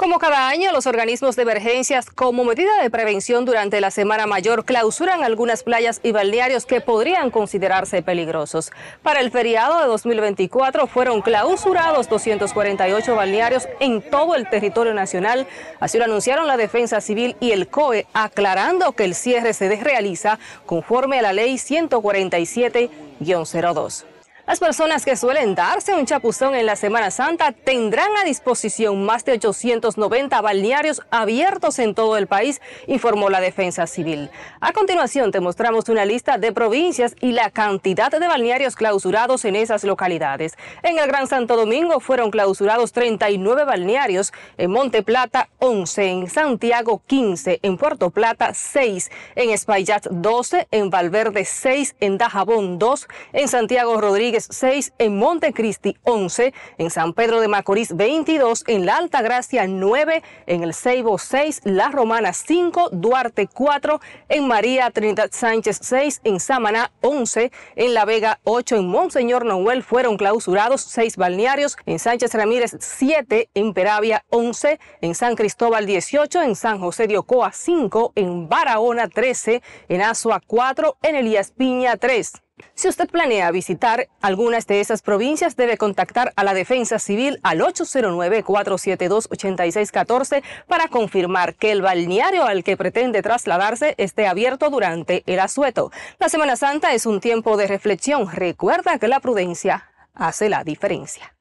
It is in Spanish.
Como cada año, los organismos de emergencias, como medida de prevención durante la Semana Mayor, clausuran algunas playas y balnearios que podrían considerarse peligrosos. Para el feriado de 2024 fueron clausurados 248 balnearios en todo el territorio nacional. Así lo anunciaron la Defensa Civil y el COE, aclarando que el cierre se desrealiza conforme a la Ley 147-02. Las personas que suelen darse un chapuzón en la Semana Santa tendrán a disposición más de 890 balnearios abiertos en todo el país, informó la Defensa Civil. A continuación te mostramos una lista de provincias y la cantidad de balnearios clausurados en esas localidades. En el Gran Santo Domingo fueron clausurados 39 balnearios, en Monte Plata 11, en Santiago 15, en Puerto Plata 6, en Espaillat 12, en Valverde 6, en Dajabón 2, en Santiago Rodríguez 6, en Montecristi 11, en San Pedro de Macorís 22, en La Altagracia 9, en El Ceibo 6, La Romana 5, Duarte 4, en María Trinidad Sánchez 6, en Samaná 11, en La Vega 8, en Monseñor Noel fueron clausurados 6 balnearios, en Sánchez Ramírez 7, en Peravia 11, en San Cristóbal 18, en San José de Ocoa 5, en Barahona 13, en Azua 4, en Elías Piña 3. Si usted planea visitar algunas de esas provincias, debe contactar a la Defensa Civil al 809-472-8614 para confirmar que el balneario al que pretende trasladarse esté abierto durante el asueto. La Semana Santa es un tiempo de reflexión. Recuerda que la prudencia hace la diferencia.